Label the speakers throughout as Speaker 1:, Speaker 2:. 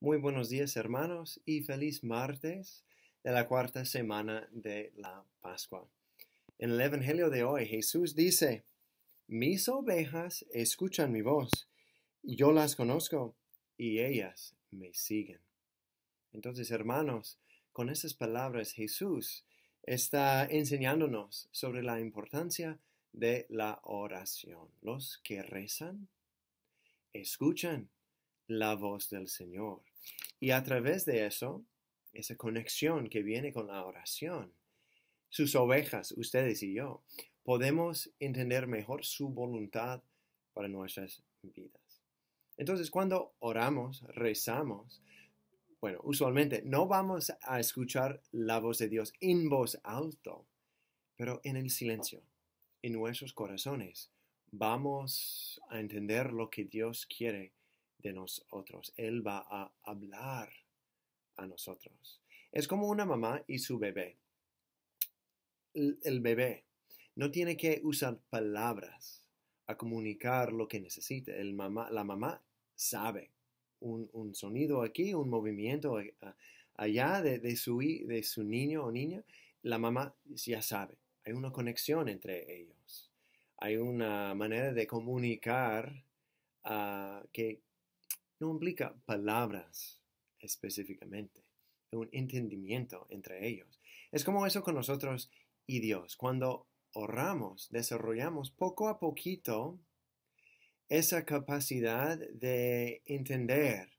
Speaker 1: Muy buenos días hermanos y feliz martes de la cuarta semana de la Pascua. En el Evangelio de hoy Jesús dice, mis ovejas escuchan mi voz, yo las conozco y ellas me siguen. Entonces hermanos, con esas palabras Jesús está enseñándonos sobre la importancia de la oración. Los que rezan, escuchan la voz del Señor. Y a través de eso, esa conexión que viene con la oración, sus ovejas, ustedes y yo, podemos entender mejor su voluntad para nuestras vidas. Entonces, cuando oramos, rezamos, bueno, usualmente no vamos a escuchar la voz de Dios en voz alto, pero en el silencio, en nuestros corazones, vamos a entender lo que Dios quiere de nosotros. Él va a hablar a nosotros. Es como una mamá y su bebé. El, bebé no tiene que usar palabras a comunicar lo que necesita. El mamá, la mamá sabe un, sonido aquí, un movimiento eh, allá de, de, su, de su niño o niña. La mamá ya sabe. Hay una conexión entre ellos. Hay una manera de comunicar ah, que, no implica palabras específicamente, un entendimiento entre ellos. Es como eso con nosotros y Dios. Cuando ahorramos, desarrollamos poco a poquito esa capacidad de entender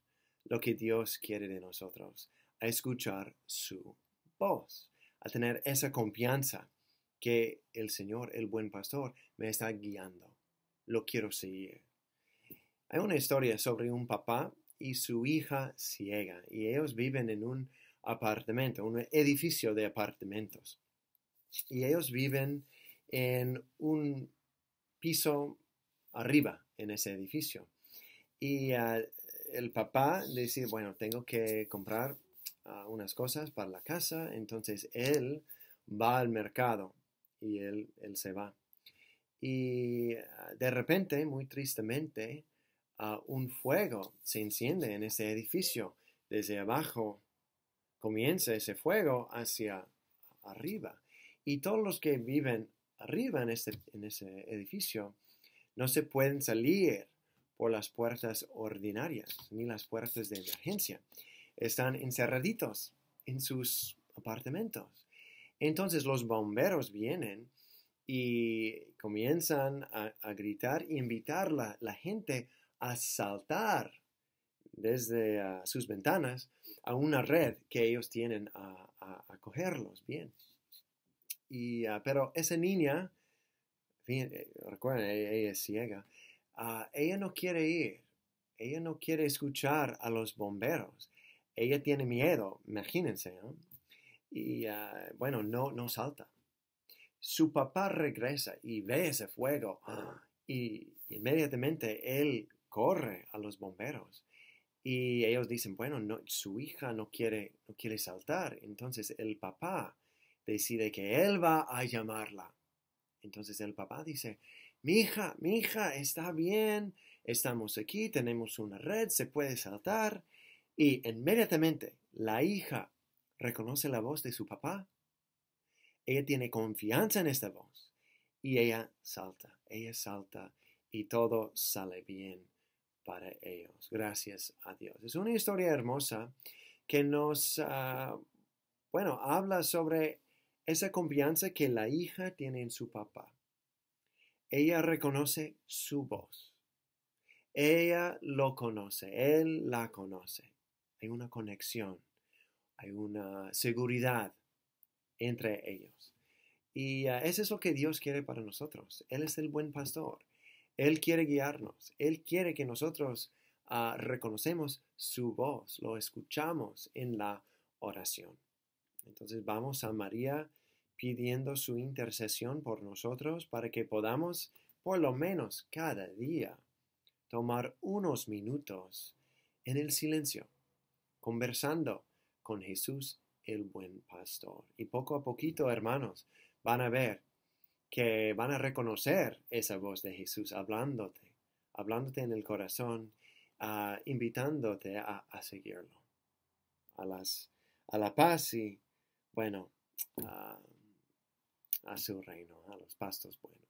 Speaker 1: lo que Dios quiere de nosotros, a escuchar su voz, a tener esa confianza que el Señor, el buen pastor, me está guiando. Lo quiero seguir. Hay una historia sobre un papá y su hija ciega y ellos viven en un apartamento, un edificio de apartamentos. Y ellos viven en un piso arriba en ese edificio. Y ah, el papá dice, bueno, tengo que comprar ah, unas cosas para la casa, entonces él va al mercado y él, se va. Y ah, de repente, muy tristemente, un fuego se enciende en ese edificio. Desde abajo comienza ese fuego hacia arriba. Y todos los que viven arriba en, este, en ese edificio no se pueden salir por las puertas ordinarias ni las puertas de emergencia. Están encerraditos en sus apartamentos. Entonces los bomberos vienen y comienzan a, gritar e invitar la, la gente a saltar desde sus ventanas a una red que ellos tienen a, a, cogerlos bien. Y, ah, pero esa niña, eh, recuerden, ella, es ciega, ah, ella no quiere ir, ella no quiere escuchar a los bomberos, ella tiene miedo, imagínense, y ah, bueno, no, no salta. Su papá regresa y ve ese fuego y inmediatamente él corre a los bomberos. Y ellos dicen, bueno, no, su hija no quiere, no quiere saltar. Entonces el papá decide que él va a llamarla. Entonces el papá dice, mi hija, mi hija, está bien, estamos aquí, tenemos una red, se puede saltar. Y inmediatamente la hija reconoce la voz de su papá. Ella tiene confianza en esta voz y ella salta, ella salta y todo sale bien para ellos. Gracias a Dios. Es una historia hermosa que nos, ah, bueno, habla sobre esa confianza que la hija tiene en su papá. Ella reconoce su voz. Ella lo conoce, él la conoce. Hay una conexión, hay una seguridad entre ellos. Y es ah, eso es lo que Dios quiere para nosotros. Él es el buen pastor. Él quiere guiarnos, Él quiere que nosotros ah, reconocemos su voz, lo escuchamos en la oración. Entonces vamos a María pidiendo su intercesión por nosotros para que podamos, por lo menos cada día, tomar unos minutos en el silencio, conversando con Jesús el buen pastor. Y poco a poquito, hermanos, van a ver que van a reconocer esa voz de Jesús hablándote, hablándote en el corazón, ah, invitándote a, seguirlo, a, las, a la paz y, bueno, ah, a su reino, a los pastos buenos.